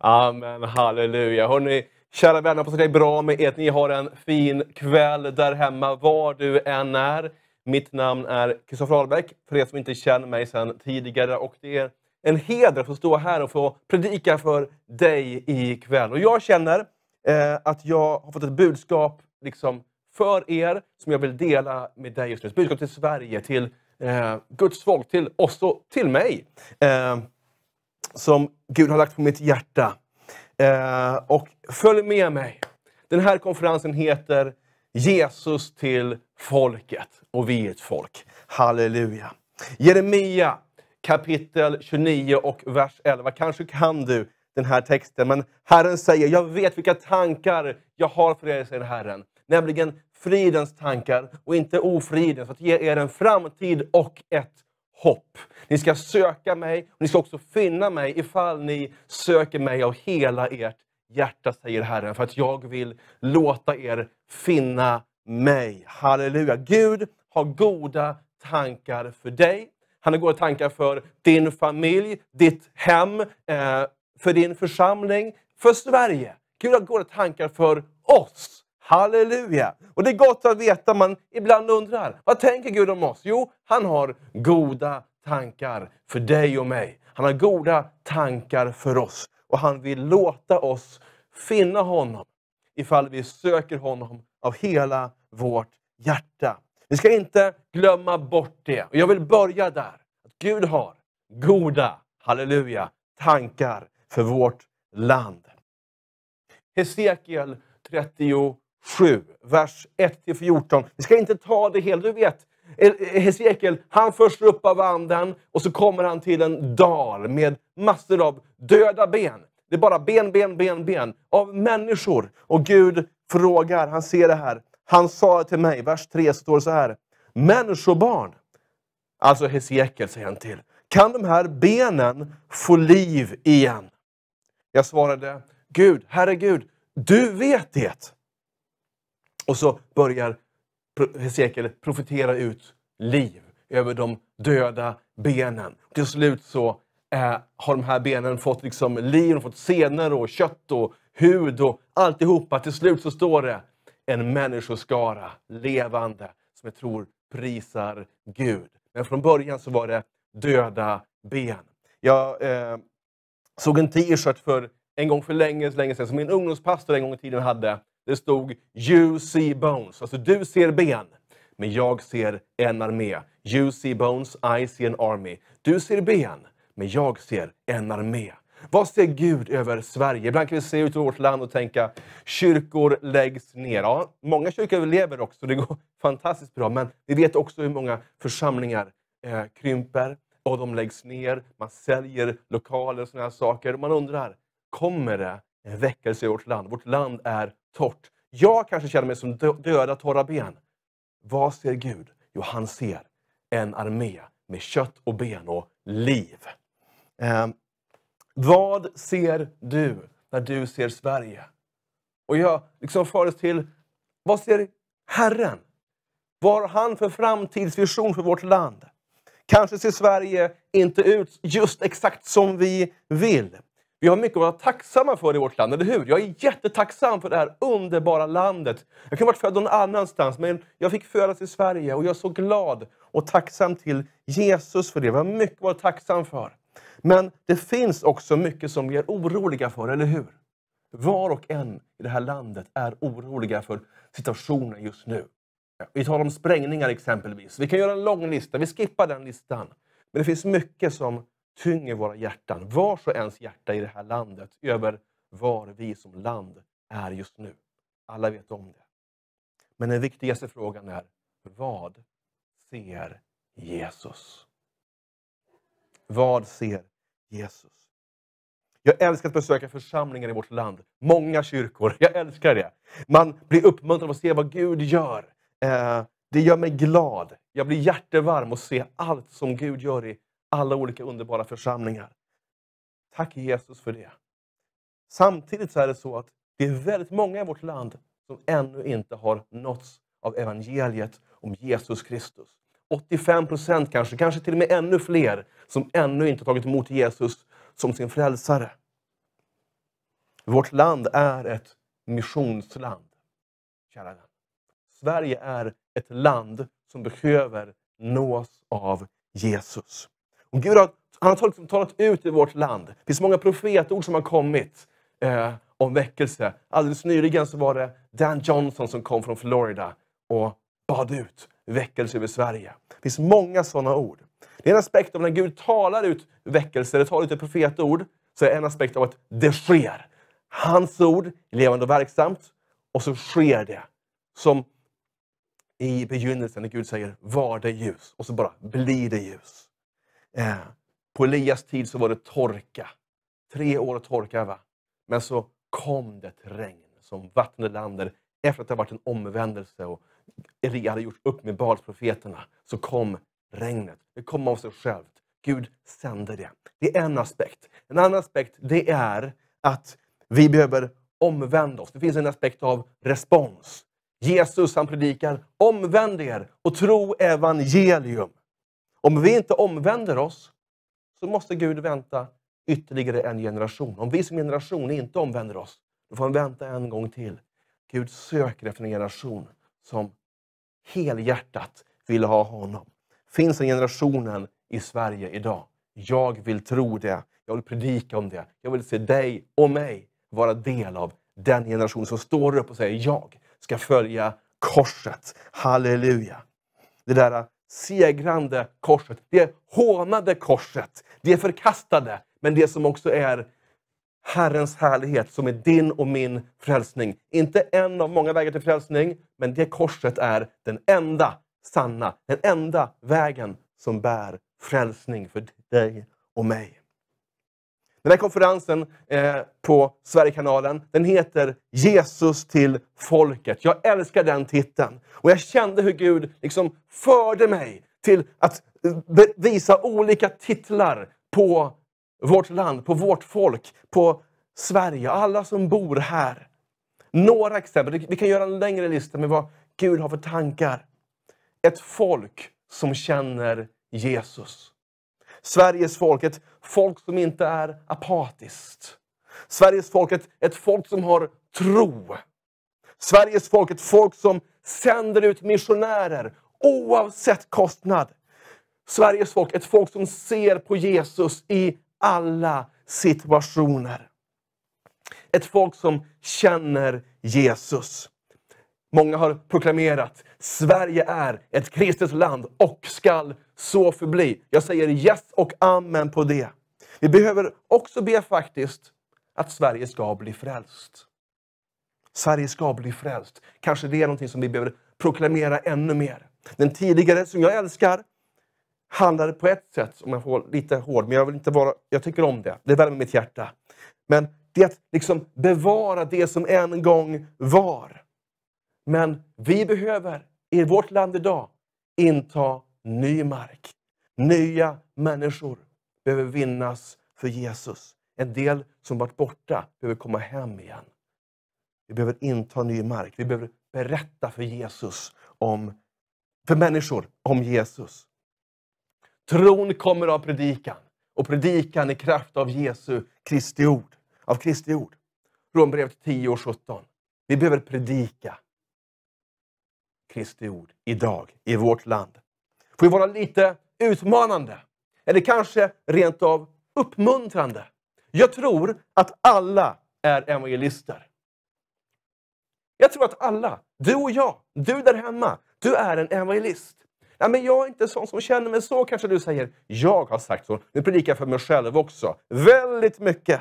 Amen, halleluja. Hörrni, kära vänner, hoppas att det är bra med er. Ni har en fin kväll där hemma, var du än är. Mitt namn är Kristoffer Ahlbäck, för er som inte känner mig sedan tidigare. Och det är en heder att få stå här och få predika för dig ikväll. Och jag känner eh, att jag har fått ett budskap liksom, för er som jag vill dela med dig just nu. Ett budskap till Sverige, till eh, Guds folk, till oss och till mig. Eh, som Gud har lagt på mitt hjärta. Eh, och följ med mig. Den här konferensen heter Jesus till folket och vi är ett folk. Halleluja. Jeremia kapitel 29 och vers 11. Kanske kan du den här texten, men Herren säger, jag vet vilka tankar jag har för er, säger Herren. Nämligen fridens tankar och inte ofridens, att ge er en framtid och ett hopp. Ni ska söka mig och ni ska också finna mig ifall ni söker mig av hela ert hjärta, säger Herren, för att jag vill låta er finna mig. Halleluja! Gud har goda tankar för dig. Han har goda tankar för din familj, ditt hem, eh, för din församling, för Sverige. Gud har goda tankar för oss. Halleluja! Och det är gott att veta, man ibland undrar, vad tänker Gud om oss? Jo, han har goda tankar för dig och mig. Han har goda tankar för oss och han vill låta oss finna honom ifall vi söker honom av hela vårt hjärta. Vi ska inte glömma bort det. Och jag vill börja där. Att Gud har goda, halleluja, tankar för vårt land. Hesekiel 38 7, vers 1-14. Vi ska inte ta det hela. du vet. Hesekiel, han förs upp av anden och så kommer han till en dal med massor av döda ben. Det är bara ben, ben, ben, ben av människor. Och Gud frågar, han ser det här. Han sa till mig, vers 3 står så här. Människobarn, alltså Hesekiel säger han till, kan de här benen få liv igen? Jag svarade, Gud, Herre Gud, du vet det. Och så börjar Hesekiel profetera ut liv över de döda benen. Till slut så eh, har de här benen fått liksom liv, de fått senor och kött och hud och alltihopa. Till slut så står det en människoskara levande som jag tror prisar Gud. Men från början så var det döda ben. Jag eh, såg en t-shirt för en gång för länge, länge sedan som min ungdomspastor en gång i tiden hade. Det stod “You see bones”, alltså du ser ben. Men jag ser en armé. You see bones, I see an army. Du ser ben, men jag ser en armé. Vad ser Gud över Sverige? Ibland kan vi se ut över vårt land och tänka kyrkor läggs ner. Ja, många kyrkor lever också, det går fantastiskt bra. Men vi vet också hur många församlingar eh, krymper och de läggs ner. Man säljer lokaler och sådana här saker. Man undrar, kommer det väckelse i vårt land. Vårt land är torrt. Jag kanske känner mig som döda, torra ben. Vad ser Gud? Jo, han ser en armé med kött och ben och liv. Eh, vad ser du när du ser Sverige? Och jag liksom fördes till, vad ser Herren? Vad har han för framtidsvision för vårt land? Kanske ser Sverige inte ut just exakt som vi vill. Vi har mycket att vara tacksamma för i vårt land, eller hur? Jag är jättetacksam för det här underbara landet. Jag kan ha varit född någon annanstans, men jag fick födas i Sverige och jag är så glad och tacksam till Jesus för det. Vi har mycket att vara tacksam för. Men det finns också mycket som vi är oroliga för, eller hur? Var och en i det här landet är oroliga för situationen just nu. Vi talar om sprängningar exempelvis. Vi kan göra en lång lista, vi skippar den listan. Men det finns mycket som tynger våra hjärtan, vars och ens hjärta i det här landet, över var vi som land är just nu. Alla vet om det. Men den viktigaste frågan är, vad ser Jesus? Vad ser Jesus? Jag älskar att besöka församlingar i vårt land. Många kyrkor. Jag älskar det. Man blir uppmuntrad att se vad Gud gör. Eh, det gör mig glad. Jag blir hjärtevarm att se allt som Gud gör i alla olika underbara församlingar. Tack Jesus för det. Samtidigt så är det så att det är väldigt många i vårt land som ännu inte har nåtts av evangeliet om Jesus Kristus. 85 procent kanske, kanske till och med ännu fler som ännu inte tagit emot Jesus som sin frälsare. Vårt land är ett missionsland, kära vän. Sverige är ett land som behöver nås av Jesus. Och Gud har, han har talat, talat ut i vårt land. Det finns många profetord som har kommit eh, om väckelse. Alldeles nyligen så var det Dan Johnson som kom från Florida och bad ut väckelse över Sverige. Det finns många sådana ord. Det är en aspekt av när Gud talar ut väckelse, eller talar ut ett profetord, så är en aspekt av att det sker. Hans ord levande och verksamt, och så sker det. Som i begynnelsen när Gud säger var det ljus, och så bara blir det ljus. Eh, på Elias tid så var det torka. Tre år torka. Va? Men så kom det ett regn som vattnade landet. Efter att det varit en omvändelse och Elia hade gjort upp med Balsprofeterna så kom regnet. Det kom av sig självt. Gud sände det. Det är en aspekt. En annan aspekt det är att vi behöver omvända oss. Det finns en aspekt av respons. Jesus han predikar omvänd er och tro evangelium. Om vi inte omvänder oss så måste Gud vänta ytterligare en generation. Om vi som generation inte omvänder oss, då får han vänta en gång till. Gud söker efter en generation som helhjärtat vill ha honom. Finns den generationen i Sverige idag? Jag vill tro det. Jag vill predika om det. Jag vill se dig och mig vara del av den generation som står upp och säger jag ska följa korset. Halleluja! Det där segrande korset, det hånade korset, det förkastade, men det som också är Herrens härlighet som är din och min frälsning. Inte en av många vägar till frälsning, men det korset är den enda sanna, den enda vägen som bär frälsning för dig och mig. Den här konferensen eh, på Sverigekanalen, den heter Jesus till folket. Jag älskar den titeln. Och jag kände hur Gud liksom förde mig till att eh, visa olika titlar på vårt land, på vårt folk, på Sverige, alla som bor här. Några exempel, vi kan göra en längre lista med vad Gud har för tankar. Ett folk som känner Jesus. Sveriges folk, ett folk som inte är apatiskt. Sveriges folk, ett, ett folk som har tro. Sveriges folk, ett folk som sänder ut missionärer oavsett kostnad. Sveriges folk, ett folk som ser på Jesus i alla situationer. Ett folk som känner Jesus. Många har proklamerat Sverige är ett kristet land och skall så förbli. Jag säger yes och amen på det. Vi behöver också be faktiskt att Sverige ska bli frälst. Sverige ska bli frälst. Kanske det är någonting som vi behöver proklamera ännu mer. Den tidigare som jag älskar handlade på ett sätt, om jag får vara lite hård, men jag vill inte vara, jag tycker om det. Det värmer mitt hjärta. Men det är att liksom bevara det som en gång var. Men vi behöver i vårt land idag inta ny mark. Nya människor behöver vinnas för Jesus. En del som varit borta behöver komma hem igen. Vi behöver inta ny mark. Vi behöver berätta för Jesus om, för människor om Jesus. Tron kommer av predikan och predikan i kraft av Jesu Kristi ord. Av Kristi ord. från Romarbrevet 10 och 17. Vi behöver predika. Kristi ord idag i vårt land. Får ju vara lite utmanande, eller kanske rent av uppmuntrande. Jag tror att alla är evangelister. Jag tror att alla, du och jag, du där hemma, du är en evangelist. Ja, men jag är inte sån som känner mig så, kanske du säger. Jag har sagt så. Nu predikar jag för mig själv också. Väldigt mycket.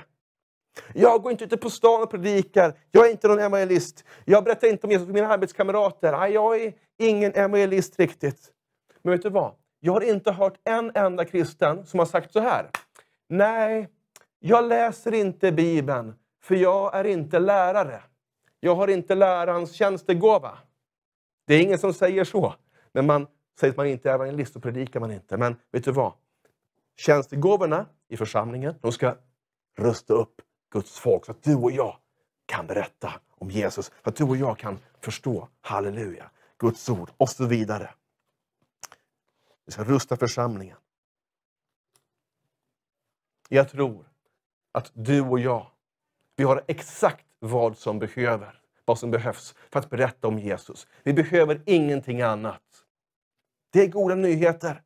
Jag går inte ute på stan och predikar. Jag är inte någon evangelist. Jag berättar inte om Jesus för mina arbetskamrater. Nej, jag är ingen evangelist riktigt. Men vet du vad? Jag har inte hört en enda kristen som har sagt så här. Nej, jag läser inte Bibeln, för jag är inte lärare. Jag har inte lärarens tjänstegåva. Det är ingen som säger så. När man säger att man inte är evangelist, så predikar man inte. Men vet du vad? Tjänstegåvorna i församlingen, de ska rusta upp Guds folk så att du och jag kan berätta om Jesus. För att du och jag kan förstå, halleluja, Guds ord och så vidare. Vi ska rusta församlingen. Jag tror att du och jag, vi har exakt vad som, behöver, vad som behövs för att berätta om Jesus. Vi behöver ingenting annat. Det är goda nyheter.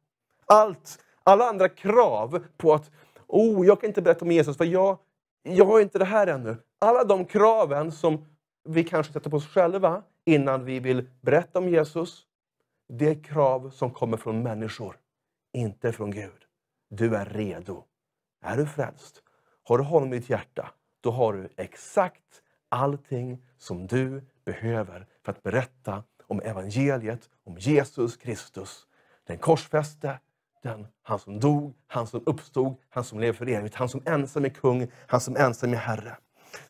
Allt, alla andra krav på att oh, jag kan inte berätta om Jesus för jag jag har inte det här ännu. Alla de kraven som vi kanske sätter på oss själva innan vi vill berätta om Jesus, det är krav som kommer från människor, inte från Gud. Du är redo. Är du frälst? Har du honom i ditt hjärta? Då har du exakt allting som du behöver för att berätta om evangeliet, om Jesus Kristus, den korsfäste, den, han som dog, han som uppstod, han som lever för evigt, han som ensam är kung, han som ensam är herre.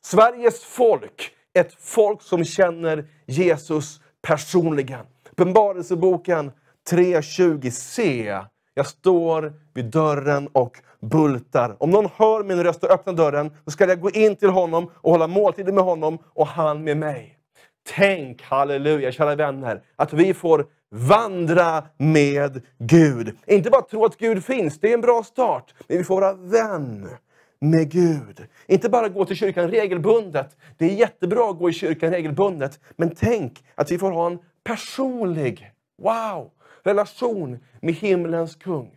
Sveriges folk, ett folk som känner Jesus personligen. Uppenbarelseboken 320 se, Jag står vid dörren och bultar. Om någon hör min röst och öppnar dörren, så ska jag gå in till honom och hålla måltider med honom och han med mig. Tänk, halleluja kära vänner, att vi får Vandra med Gud. Inte bara tro att Gud finns, det är en bra start. Men vi får vara vän med Gud. Inte bara gå till kyrkan regelbundet. Det är jättebra att gå i kyrkan regelbundet. Men tänk att vi får ha en personlig, wow, relation med himlens kung.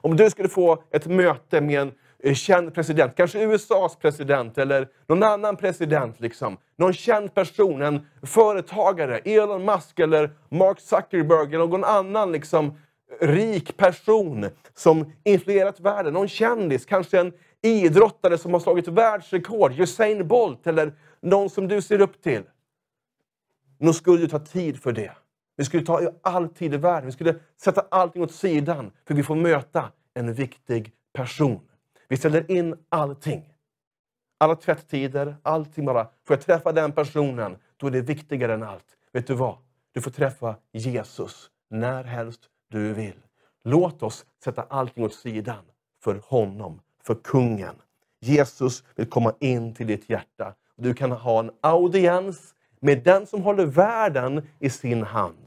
Om du skulle få ett möte med en Eh, känd president, kanske USAs president eller någon annan president. Liksom. Någon känd person, en företagare, Elon Musk eller Mark Zuckerberg eller någon annan liksom, rik person som influerat världen. Någon kändis, kanske en idrottare som har slagit världsrekord, Usain Bolt eller någon som du ser upp till. Nu skulle du ta tid för det. Vi skulle ta all tid i världen. Vi skulle sätta allting åt sidan för vi får möta en viktig person. Vi ställer in allting. Alla tvätttider, allting bara. Får jag träffa den personen, då är det viktigare än allt. Vet du vad? Du får träffa Jesus när helst du vill. Låt oss sätta allting åt sidan för honom, för kungen. Jesus vill komma in till ditt hjärta. Du kan ha en audiens med den som håller världen i sin hand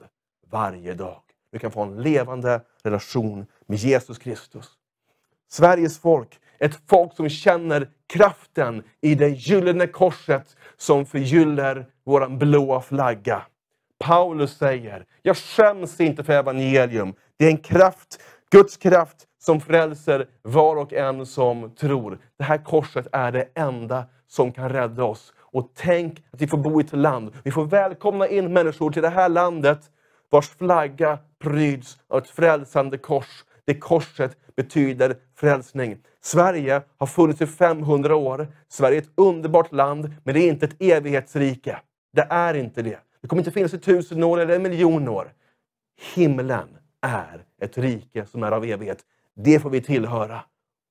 varje dag. Du kan få en levande relation med Jesus Kristus. Sveriges folk ett folk som känner kraften i det gyllene korset som förgyller vår blåa flagga. Paulus säger, jag skäms inte för evangelium. Det är en kraft, Guds kraft som frälser var och en som tror. Det här korset är det enda som kan rädda oss. Och tänk att vi får bo i ett land. Vi får välkomna in människor till det här landet vars flagga pryds av ett frälsande kors det korset betyder frälsning. Sverige har funnits i 500 år. Sverige är ett underbart land, men det är inte ett evighetsrike. Det är inte det. Det kommer inte finnas i tusen år eller en miljon år. Himlen är ett rike som är av evighet. Det får vi tillhöra.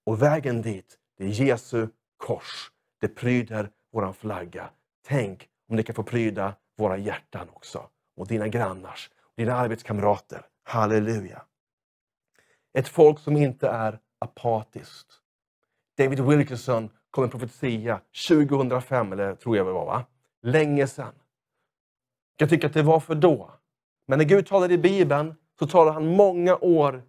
Och vägen dit, det är Jesu kors. Det pryder vår flagga. Tänk om det kan få pryda våra hjärtan också. Och dina grannars, och dina arbetskamrater. Halleluja! Ett folk som inte är apatiskt. David Wilkerson kom en profetia 2005, eller tror jag det var, va? länge sedan. Jag tycker att det var för då. Men när Gud talar i Bibeln så talar han många år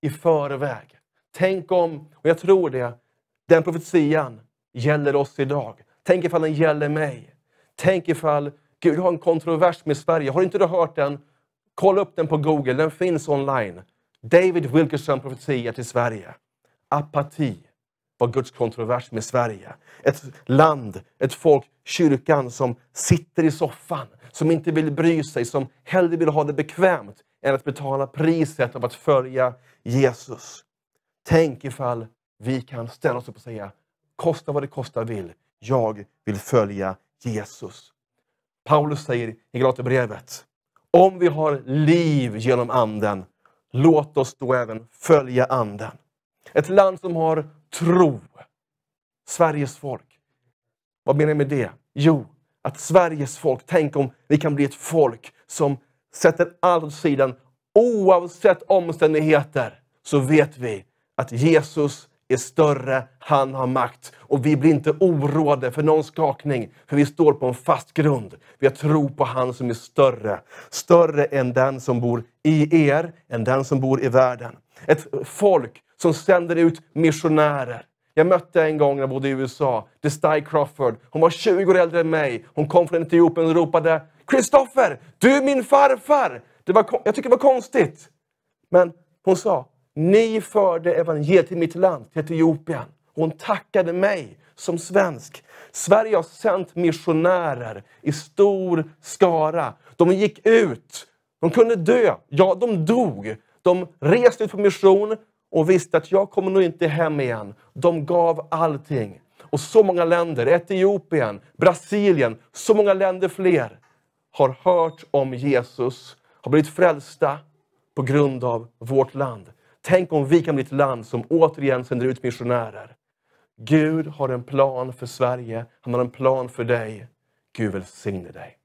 i förväg. Tänk om, och jag tror det, den profetian gäller oss idag. Tänk ifall den gäller mig. Tänk ifall Gud har en kontrovers med Sverige. Har inte du hört den? Kolla upp den på Google, den finns online. David Wilkerson profetia till Sverige. Apati var Guds kontrovers med Sverige. Ett land, ett folk, kyrkan som sitter i soffan, som inte vill bry sig, som hellre vill ha det bekvämt än att betala priset av att följa Jesus. Tänk ifall vi kan ställa oss upp och säga, kosta vad det kosta vill, jag vill följa Jesus. Paulus säger i Galaterbrevet, om vi har liv genom Anden Låt oss då även följa anden. Ett land som har tro. Sveriges folk. Vad menar jag med det? Jo, att Sveriges folk, tänk om vi kan bli ett folk som sätter allt åt sidan. Oavsett omständigheter så vet vi att Jesus är större, han har makt. Och vi blir inte oroade för någon skakning, för vi står på en fast grund. Vi har tro på han som är större. Större än den som bor i er, än den som bor i världen. Ett folk som sänder ut missionärer. Jag mötte en gång när jag bodde i USA, Destai Crawford. Hon var 20 år äldre än mig. Hon kom från Etiopien och ropade Kristoffer, du är min farfar! Det var, jag tycker det var konstigt. Men hon sa, ni förde evangeliet till mitt land, till Etiopien. Hon tackade mig som svensk. Sverige har sänt missionärer i stor skara. De gick ut. De kunde dö. Ja, de dog. De reste ut på mission och visste att jag kommer nog inte hem igen. De gav allting. Och så många länder, Etiopien, Brasilien, så många länder fler har hört om Jesus, har blivit frälsta på grund av vårt land. Tänk om vi kan bli ett land som återigen sänder ut missionärer. Gud har en plan för Sverige. Han har en plan för dig. Gud välsigne dig.